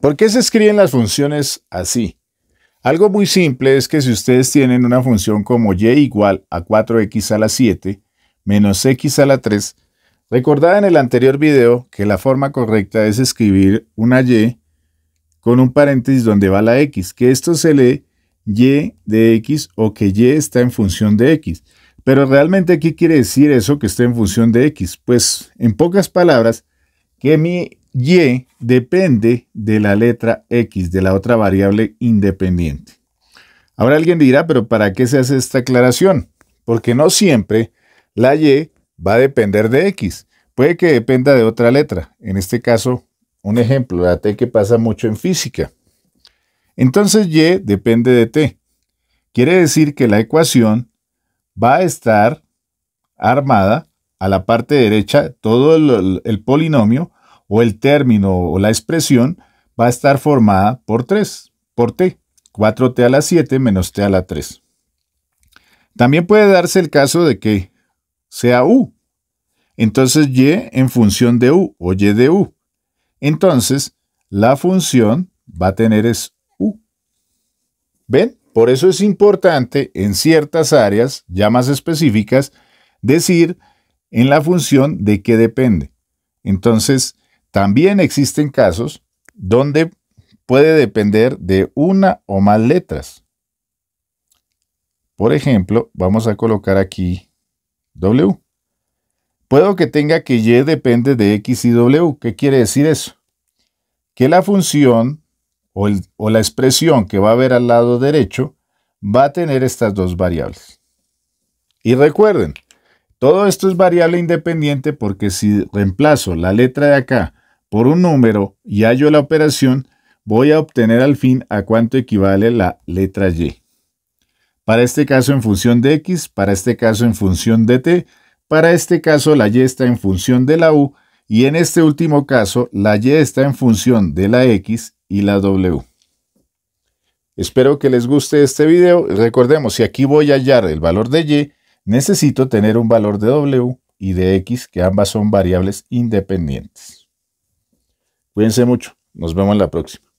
¿Por qué se escriben las funciones así? Algo muy simple es que si ustedes tienen una función como y igual a 4x a la 7 menos x a la 3, recordad en el anterior video que la forma correcta es escribir una y con un paréntesis donde va la x, que esto se lee y de x o que y está en función de x. Pero realmente, ¿qué quiere decir eso que está en función de x? Pues, en pocas palabras, que mi y depende de la letra x, de la otra variable independiente. Ahora alguien dirá, pero ¿para qué se hace esta aclaración? Porque no siempre la y va a depender de x. Puede que dependa de otra letra. En este caso, un ejemplo, la t que pasa mucho en física. Entonces y depende de t. Quiere decir que la ecuación va a estar armada a la parte derecha, todo el polinomio o el término o la expresión va a estar formada por 3, por t, 4t a la 7 menos t a la 3. También puede darse el caso de que sea u. Entonces y en función de u o y de u. Entonces, la función va a tener es u. ¿Ven? Por eso es importante en ciertas áreas ya más específicas decir en la función de qué depende. Entonces, también existen casos donde puede depender de una o más letras. Por ejemplo, vamos a colocar aquí W. Puedo que tenga que Y depende de X y W. ¿Qué quiere decir eso? Que la función o, la expresión que va a ver al lado derecho va a tener estas dos variables. Y recuerden, todo esto es variable independiente porque si reemplazo la letra de acá por un número y hallo la operación, voy a obtener al fin a cuánto equivale la letra Y. Para este caso en función de X, para este caso en función de T, para este caso la Y está en función de la U y en este último caso la Y está en función de la X y la W. Espero que les guste este video. Recordemos, si aquí voy a hallar el valor de Y, necesito tener un valor de W y de X, que ambas son variables independientes. Cuídense mucho. Nos vemos en la próxima.